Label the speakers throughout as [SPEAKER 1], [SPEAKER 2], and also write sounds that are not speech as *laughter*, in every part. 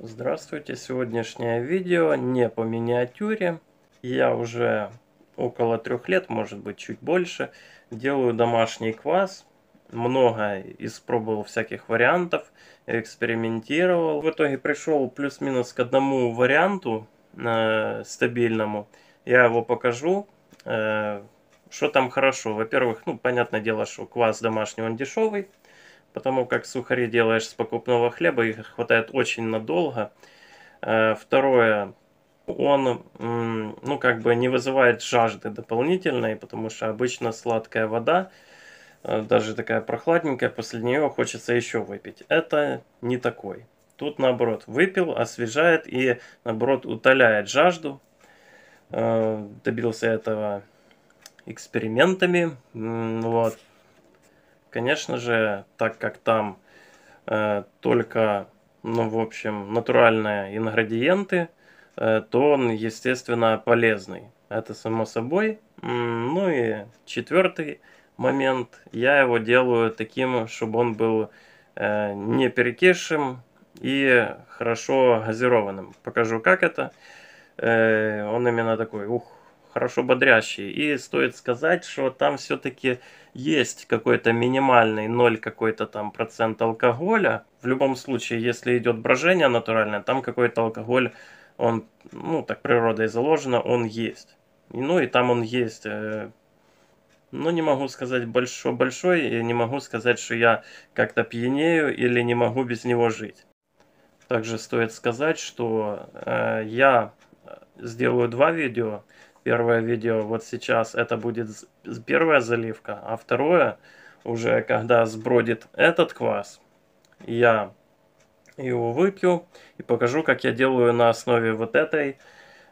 [SPEAKER 1] Здравствуйте! Сегодняшнее видео не по миниатюре. Я уже около трех лет, может быть чуть больше, делаю домашний квас. Много испробовал всяких вариантов, экспериментировал. В итоге пришел плюс-минус к одному варианту э, стабильному. Я его покажу. Э, что там хорошо? Во-первых, ну понятное дело, что квас домашний он дешевый потому как сухари делаешь с покупного хлеба, их хватает очень надолго. Э, второе, он, ну, как бы не вызывает жажды дополнительной, потому что обычно сладкая вода, э, даже такая прохладненькая, после нее хочется еще выпить. Это не такой. Тут наоборот, выпил, освежает и наоборот утоляет жажду. Э, добился этого экспериментами. Вот. Конечно же, так как там э, только, ну, в общем, натуральные ингредиенты, э, то он, естественно, полезный. Это само собой. Ну и четвертый момент. Я его делаю таким, чтобы он был э, не перекисшим и хорошо газированным. Покажу, как это. Э, он именно такой, ух, хорошо бодрящий. И стоит сказать, что там все-таки есть какой-то минимальный 0 какой-то там процент алкоголя. В любом случае, если идет брожение натуральное, там какой-то алкоголь, он, ну, так природой заложено, он есть. Ну и там он есть. Э, ну, не могу сказать большой-большой, и не могу сказать, что я как-то пьянею или не могу без него жить. Также стоит сказать, что э, я э, сделаю два видео Первое видео вот сейчас это будет первая заливка, а второе уже когда сбродит этот квас, я его выпью и покажу, как я делаю на основе вот этой,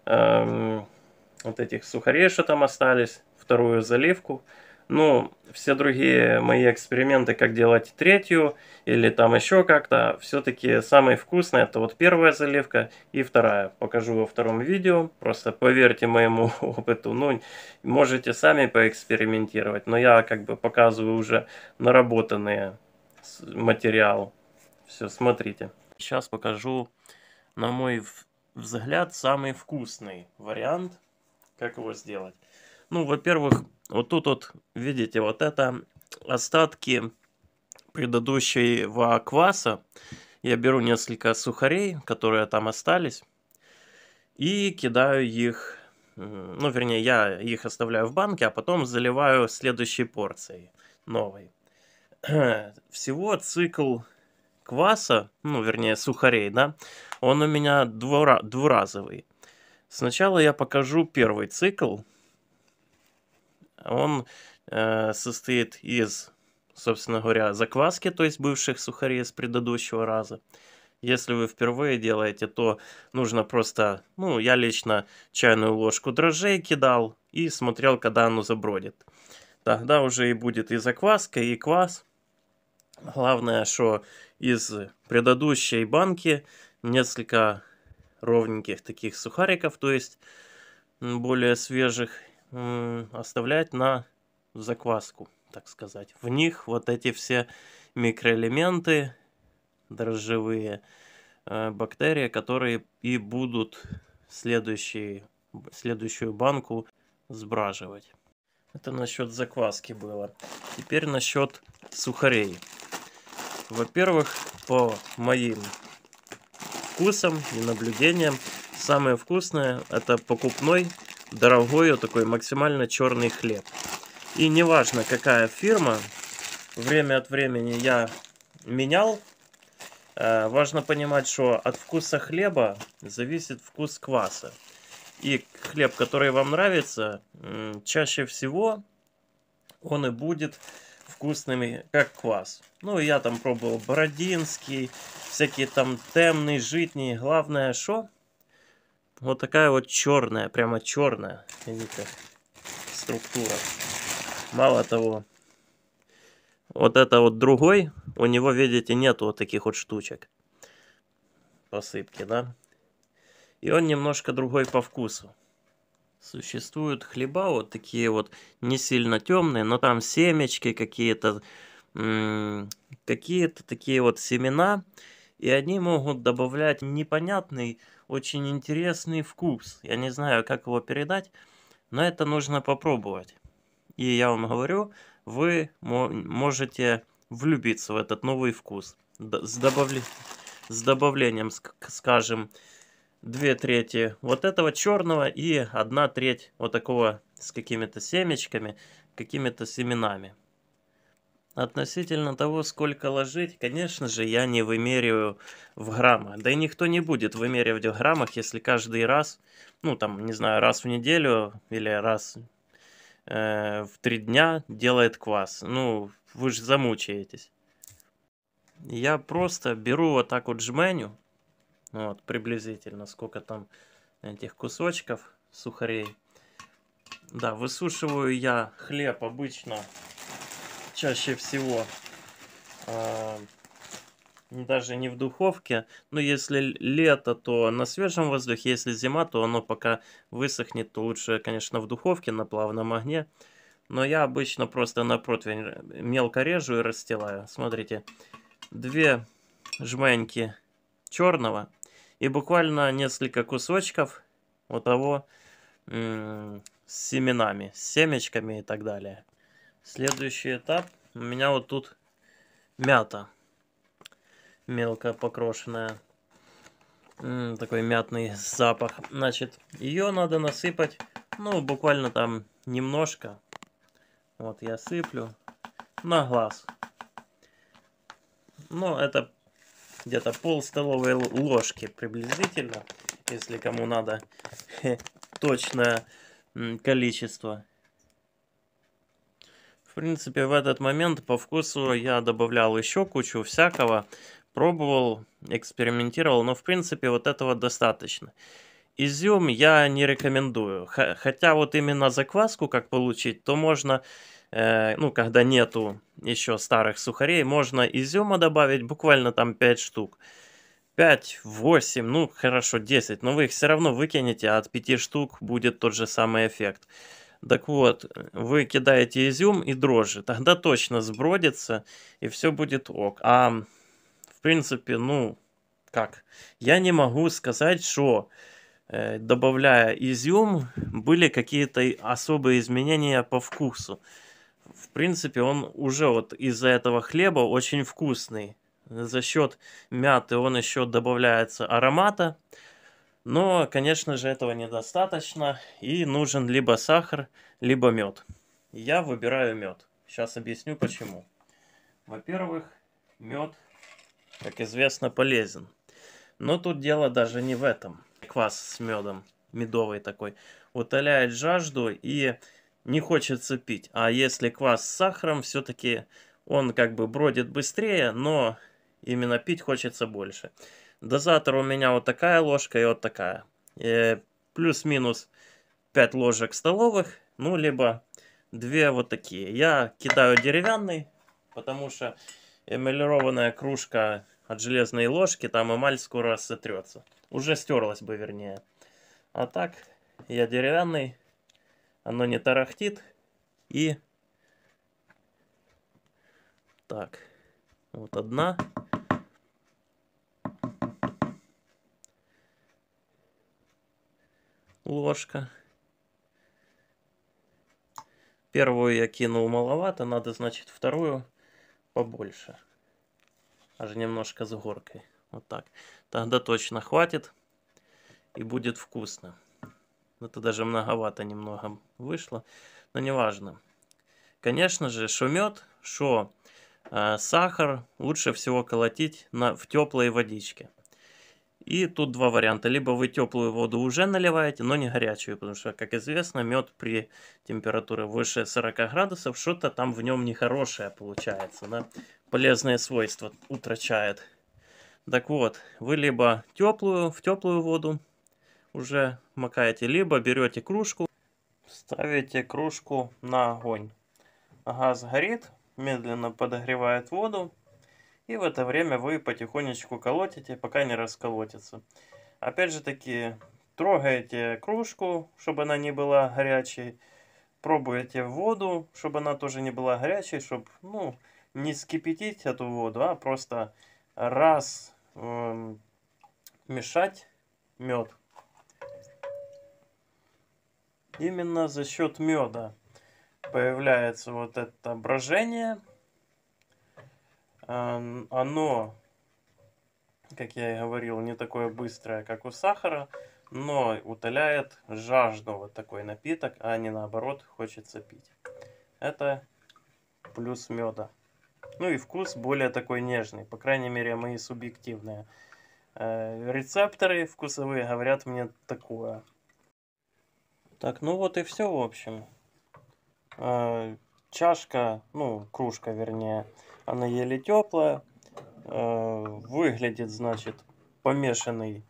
[SPEAKER 1] эм, вот этих сухарей, что там остались, вторую заливку. Ну, все другие мои эксперименты, как делать третью или там еще как-то, все-таки самые вкусные это вот первая заливка и вторая. Покажу во втором видео, просто поверьте моему *laughs* опыту. Ну, можете сами поэкспериментировать, но я как бы показываю уже наработанный материал. Все, смотрите. Сейчас покажу, на мой взгляд, самый вкусный вариант, как его сделать. Ну, во-первых, вот тут вот, видите, вот это остатки предыдущего кваса. Я беру несколько сухарей, которые там остались, и кидаю их, ну, вернее, я их оставляю в банке, а потом заливаю следующей порцией новой. *clears throat* Всего цикл кваса, ну, вернее, сухарей, да, он у меня двура- двуразовый. Сначала я покажу первый цикл, он э, состоит из, собственно говоря, закваски, то есть бывших сухарей с предыдущего раза. Если вы впервые делаете, то нужно просто, ну, я лично чайную ложку дрожжей кидал и смотрел, когда оно забродит. Тогда уже и будет и закваска, и квас. Главное, что из предыдущей банки несколько ровненьких таких сухариков, то есть более свежих, Э, оставлять на закваску, так сказать. В них вот эти все микроэлементы дрожжевые, э, бактерии, которые и будут следующий, следующую банку сбраживать. Это насчет закваски было. Теперь насчет сухарей. Во-первых, по моим вкусам и наблюдениям, самое вкусное это покупной дорогой вот такой максимально черный хлеб. И неважно какая фирма, время от времени я менял. Э, важно понимать, что от вкуса хлеба зависит вкус кваса. И хлеб, который вам нравится, чаще всего он и будет вкусными, как квас. Ну, я там пробовал бородинский, всякие там темный, житний. Главное, что вот такая вот черная, прямо черная, видите, структура. Мало того, вот это вот другой, у него, видите, нет вот таких вот штучек посыпки, да. И он немножко другой по вкусу. Существуют хлеба вот такие вот, не сильно темные, но там семечки какие-то, какие-то такие вот семена. И они могут добавлять непонятный очень интересный вкус. Я не знаю, как его передать, но это нужно попробовать. И я вам говорю, вы можете влюбиться в этот новый вкус. С, добавле... с добавлением, скажем, две трети вот этого черного и одна треть вот такого с какими-то семечками, какими-то семенами. Относительно того, сколько ложить, конечно же, я не вымеряю в граммах. Да и никто не будет вымеривать в граммах, если каждый раз, ну там, не знаю, раз в неделю или раз э, в три дня делает квас. Ну, вы же замучаетесь. Я просто беру вот так вот жменю, вот приблизительно, сколько там этих кусочков сухарей. Да, высушиваю я хлеб обычно чаще всего а, даже не в духовке. Но если лето, то на свежем воздухе, если зима, то оно пока высохнет, то лучше, конечно, в духовке на плавном огне. Но я обычно просто на противень мелко режу и расстилаю. Смотрите, две жменьки черного и буквально несколько кусочков вот того с семенами, с семечками и так далее. Следующий этап. У меня вот тут мята. Мелко покрошенная. М -м, такой мятный запах. Значит, ее надо насыпать, ну, буквально там немножко. Вот я сыплю на глаз. Но ну, это где-то пол столовой ложки приблизительно, если кому надо *laughs* точное количество принципе, в этот момент по вкусу я добавлял еще кучу всякого. Пробовал, экспериментировал, но в принципе вот этого достаточно. Изюм я не рекомендую. Хотя вот именно закваску как получить, то можно, э, ну, когда нету еще старых сухарей, можно изюма добавить буквально там 5 штук. 5, 8, ну хорошо, 10, но вы их все равно выкинете, а от 5 штук будет тот же самый эффект. Так вот, вы кидаете изюм и дрожжи, тогда точно сбродится, и все будет ок. А, в принципе, ну, как? Я не могу сказать, что э, добавляя изюм, были какие-то особые изменения по вкусу. В принципе, он уже вот из-за этого хлеба очень вкусный. За счет мяты он еще добавляется аромата. Но, конечно же, этого недостаточно, и нужен либо сахар, либо мед. Я выбираю мед. Сейчас объясню почему. Во-первых, мед, как известно, полезен. Но тут дело даже не в этом. Квас с медом, медовый такой, утоляет жажду и не хочется пить. А если квас с сахаром, все-таки он как бы бродит быстрее, но именно пить хочется больше. Дозатор у меня вот такая ложка и вот такая. Э, плюс-минус 5 ложек столовых, ну, либо 2 вот такие. Я кидаю деревянный, потому что эмалированная кружка от железной ложки, там эмаль скоро сотрется. Уже стерлась бы, вернее. А так, я деревянный, оно не тарахтит. И так, вот одна. ложка. Первую я кинул маловато, надо, значит, вторую побольше. Аж немножко с горкой. Вот так. Тогда точно хватит и будет вкусно. Это даже многовато немного вышло, но неважно. Конечно же, шумет, что э, сахар лучше всего колотить на, в теплой водичке. И тут два варианта. Либо вы теплую воду уже наливаете, но не горячую, потому что, как известно, мед при температуре выше 40 градусов, что-то там в нем нехорошее получается, да? полезные свойства утрачает. Так вот, вы либо теплую, в теплую воду уже макаете, либо берете кружку, ставите кружку на огонь. Газ горит, медленно подогревает воду. И в это время вы потихонечку колотите, пока не расколотится. Опять же таки, трогаете кружку, чтобы она не была горячей. Пробуете воду, чтобы она тоже не была горячей, чтобы ну, не скипятить эту воду, а просто раз э, мешать мед. Именно за счет меда появляется вот это брожение – оно, как я и говорил, не такое быстрое, как у сахара, но утоляет жажду вот такой напиток, а не наоборот хочется пить. Это плюс меда. Ну и вкус более такой нежный, по крайней мере мои субъективные э, рецепторы вкусовые говорят мне такое. Так, ну вот и все, в общем. Э, чашка, ну, кружка, вернее, она еле теплая. Э, выглядит, значит, помешанный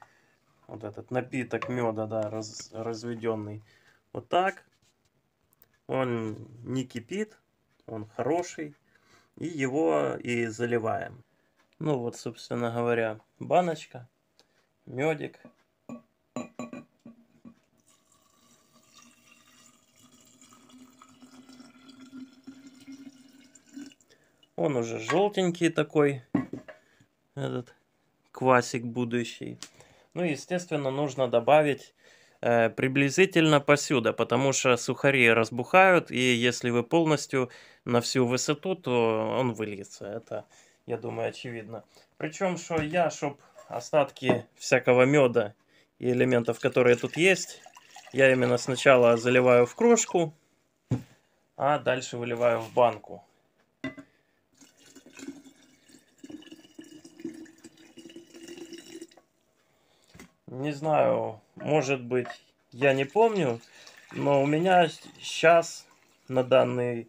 [SPEAKER 1] вот этот напиток меда, да, раз, разведенный. Вот так. Он не кипит, он хороший. И его и заливаем. Ну вот, собственно говоря, баночка, медик. Он уже желтенький такой, этот квасик будущий. Ну, естественно, нужно добавить э, приблизительно посюда, потому что сухари разбухают, и если вы полностью на всю высоту, то он выльется. Это, я думаю, очевидно. Причем, что я, чтобы остатки всякого меда и элементов, которые тут есть, я именно сначала заливаю в крошку, а дальше выливаю в банку. не знаю, может быть, я не помню, но у меня сейчас на данный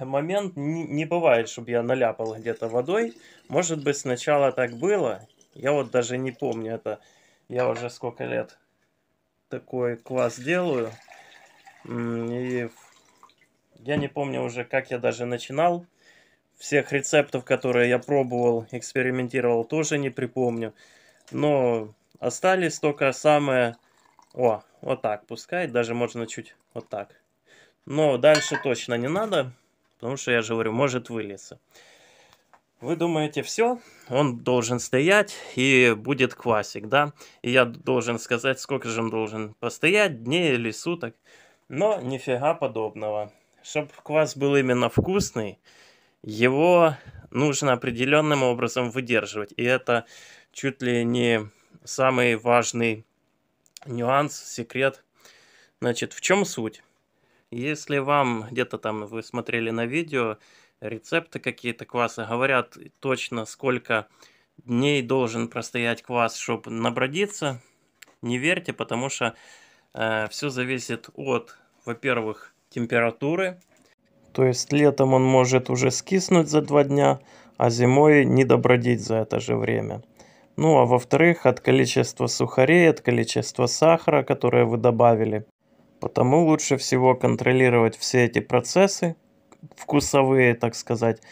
[SPEAKER 1] момент не бывает, чтобы я наляпал где-то водой. Может быть, сначала так было. Я вот даже не помню это. Я уже сколько лет такой класс делаю. И я не помню уже, как я даже начинал. Всех рецептов, которые я пробовал, экспериментировал, тоже не припомню. Но Остались только самые... О, вот так пускай. Даже можно чуть вот так. Но дальше точно не надо. Потому что, я же говорю, может вылиться. Вы думаете, все, он должен стоять и будет квасик, да? И я должен сказать, сколько же он должен постоять, дней или суток. Но нифига подобного. Чтобы квас был именно вкусный, его нужно определенным образом выдерживать. И это чуть ли не самый важный нюанс, секрет. Значит, в чем суть? Если вам где-то там вы смотрели на видео, рецепты какие-то кваса говорят точно, сколько дней должен простоять квас, чтобы набродиться, не верьте, потому что э, все зависит от, во-первых, температуры. То есть летом он может уже скиснуть за два дня, а зимой не добродить за это же время. Ну а во-вторых, от количества сухарей, от количества сахара, которое вы добавили. Потому лучше всего контролировать все эти процессы, вкусовые, так сказать,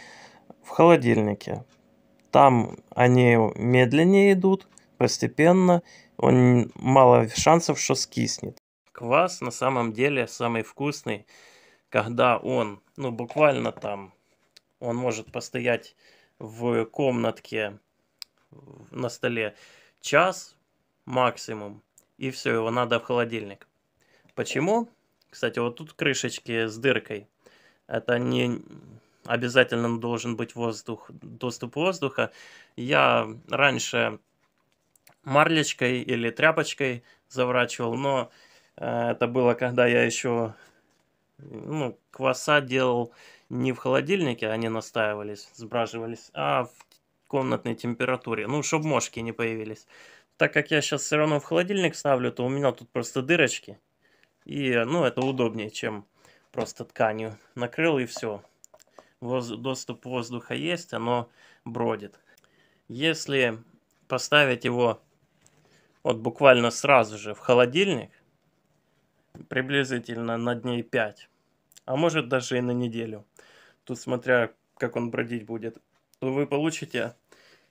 [SPEAKER 1] в холодильнике. Там они медленнее идут, постепенно, он мало шансов, что скиснет. Квас на самом деле самый вкусный, когда он, ну буквально там, он может постоять в комнатке на столе час максимум, и все, его надо в холодильник. Почему? Кстати, вот тут крышечки с дыркой. Это не обязательно должен быть воздух, доступ воздуха. Я раньше марлечкой или тряпочкой заворачивал, но э, это было, когда я еще ну, кваса делал не в холодильнике, они настаивались, сбраживались, а в комнатной температуре, ну, чтобы мошки не появились. Так как я сейчас все равно в холодильник ставлю, то у меня тут просто дырочки. И, ну, это удобнее, чем просто тканью. Накрыл и все. Воз... Доступ воздуха есть, оно бродит. Если поставить его вот буквально сразу же в холодильник, приблизительно на дней 5, а может даже и на неделю. Тут смотря, как он бродить будет то вы получите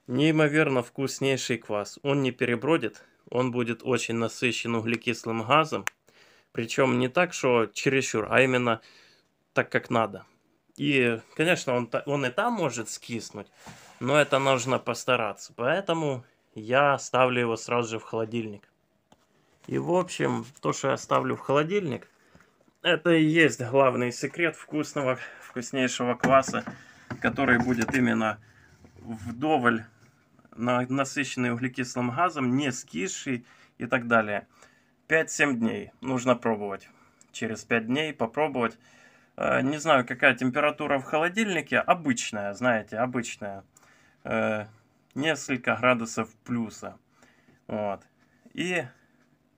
[SPEAKER 1] неимоверно вкуснейший квас. Он не перебродит, он будет очень насыщен углекислым газом. Причем не так, что чересчур, а именно так, как надо. И, конечно, он, он и там может скиснуть, но это нужно постараться. Поэтому я ставлю его сразу же в холодильник. И, в общем, то, что я ставлю в холодильник, это и есть главный секрет вкусного, вкуснейшего кваса который будет именно вдоволь на насыщенный углекислым газом, не скисший и так далее. 5-7 дней нужно пробовать. Через 5 дней попробовать. Э, не знаю, какая температура в холодильнике. Обычная, знаете, обычная. Э, несколько градусов плюса. Вот. И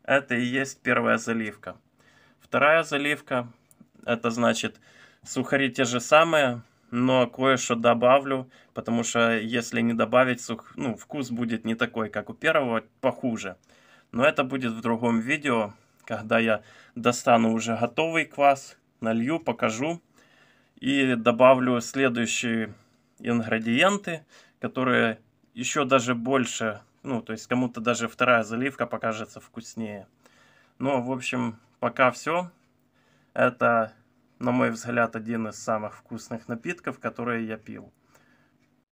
[SPEAKER 1] это и есть первая заливка. Вторая заливка, это значит сухари те же самые, но кое-что добавлю, потому что если не добавить, сух... ну, вкус будет не такой, как у первого, похуже. Но это будет в другом видео, когда я достану уже готовый квас, налью, покажу и добавлю следующие ингредиенты, которые еще даже больше, ну, то есть кому-то даже вторая заливка покажется вкуснее. Ну, в общем, пока все. Это на мой взгляд, один из самых вкусных напитков, которые я пил.